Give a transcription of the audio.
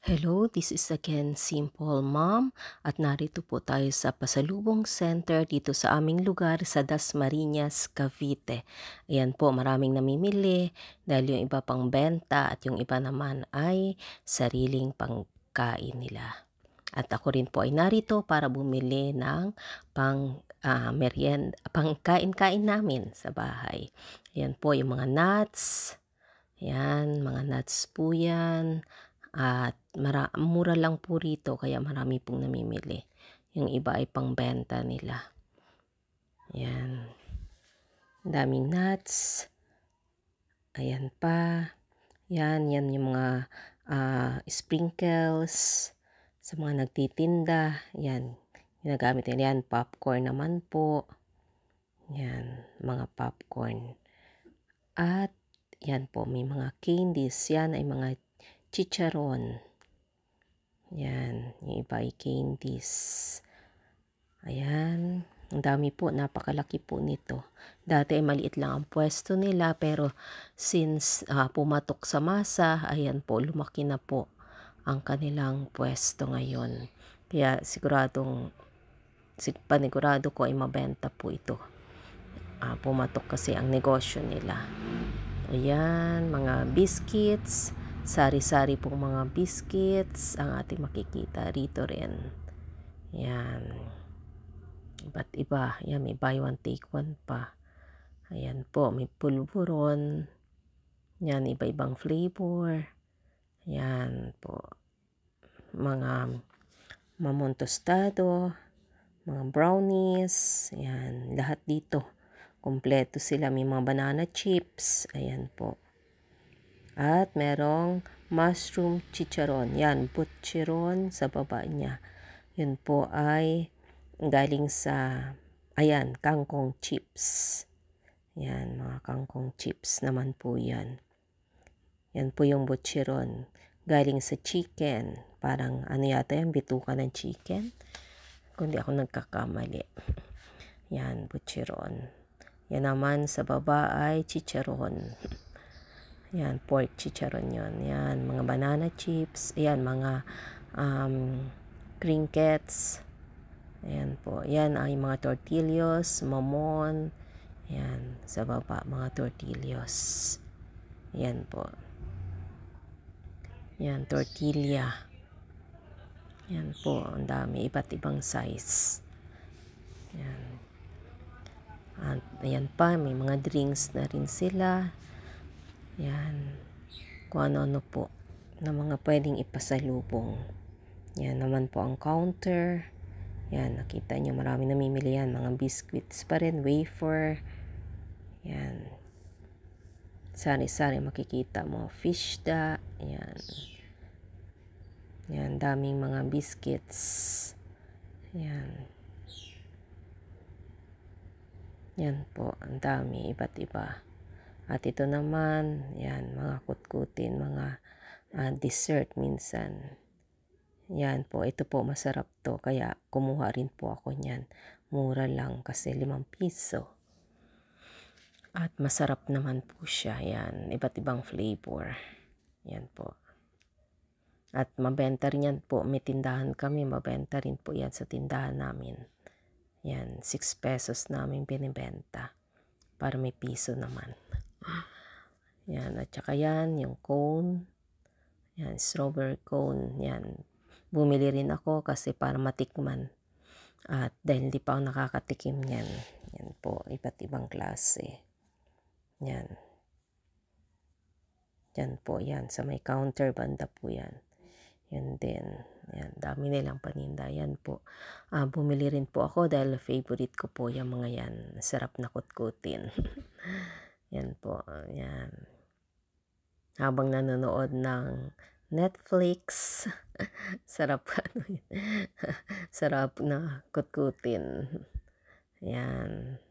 Hello, this is again Simple Mom at narito po tayo sa Pasalubong Center dito sa aming lugar sa Dasmariñas, Cavite. Ayan po, maraming namimili dahil yung iba pang benta at yung iba naman ay sariling pangkain nila. At ako rin po ay narito para bumili ng pang uh, merienda, pangkain-kain namin sa bahay. Ayan po yung mga nuts. Ayan, mga nuts po yan at mara- mura lang po rito kaya marami pong namimili. Yung iba ay pangbenta nila. Ayan. Daming nuts. Ayan pa. Yan, yan yung mga uh, sprinkles sa mga nagtitinda. Yan, ginagamit nila yan. Popcorn naman po. Yan, mga popcorn. At yan po, may mga candies. Yan ay mga chicharon. Yan, yung iba ay candies. Ayan, ang dami po, napakalaki po nito. Dati ay maliit lang ang pwesto nila pero since uh, pumatok sa masa, ayan po, lumaki na po ang kanilang pwesto ngayon. Kaya siguradong, panigurado ko ay mabenta po ito. Uh, pumatok kasi ang negosyo nila. Ayan, mga biscuits, sari-sari pong mga biscuits ang ating makikita rito rin. Yan. Iba't iba. Yan, may buy one take one pa. Ayan po, may pulburon. Yan, iba-ibang flavor. Yan po. Mga mamon tostado, mga brownies. Ayan, lahat dito. Kompleto sila. May mga banana chips. Ayan po. At merong mushroom chicharon. Yan, butcheron sa baba niya. Yun po ay galing sa, ayan, kangkong chips. Yan, mga kangkong chips naman po yan. Yan po yung butcheron. Galing sa chicken. Parang ano yata yung bituka ng chicken. Kundi ako nagkakamali. Yan, butcheron. Yan naman sa baba ay chicharon. Yan, pork chicharon yon Yan, mga banana chips. Yan, mga um, crinkets. Ayan po. Yan ay mga tortillos, momon. Yan, sa baba, mga tortillos. Yan po. Yan, tortilla. Yan po, ang dami. Iba't ibang size. Yan. At, ayan pa, may mga drinks na rin sila. Yan. Kung ano-ano po na mga pwedeng ipasalubong. Yan naman po ang counter. Yan, nakita nyo marami namimili yan. Mga biscuits pa rin, wafer. Yan. Sari-sari makikita mo. Fish da. Yan. Yan, daming mga biscuits. Yan. Yan po, ang dami, iba't iba. At ito naman, yan, mga kutkutin, mga uh, dessert minsan. Yan po, ito po masarap to. Kaya kumuha rin po ako niyan. Mura lang kasi limang piso. At masarap naman po siya. Yan, iba't ibang flavor. Yan po. At mabenta rin yan po. May tindahan kami. Mabenta rin po yan sa tindahan namin. Yan, 6 pesos namin binibenta. Para may piso naman. Yan, at saka yan, yung cone. Yan, strawberry cone. Yan, bumili rin ako kasi para matikman. At dahil hindi pa ako nakakatikim yan. Yan po, iba't ibang klase. Yan. Yan po, yan. Sa may counter banda po yan. Yan din. Yan, dami nilang paninda. Yan po. Uh, bumili rin po ako dahil favorite ko po yung mga yan. Sarap na kutkutin. Yan po, ah, yan. Habang nanonood ng Netflix, sarap, ano yun, sarap na kutkutin. Yan.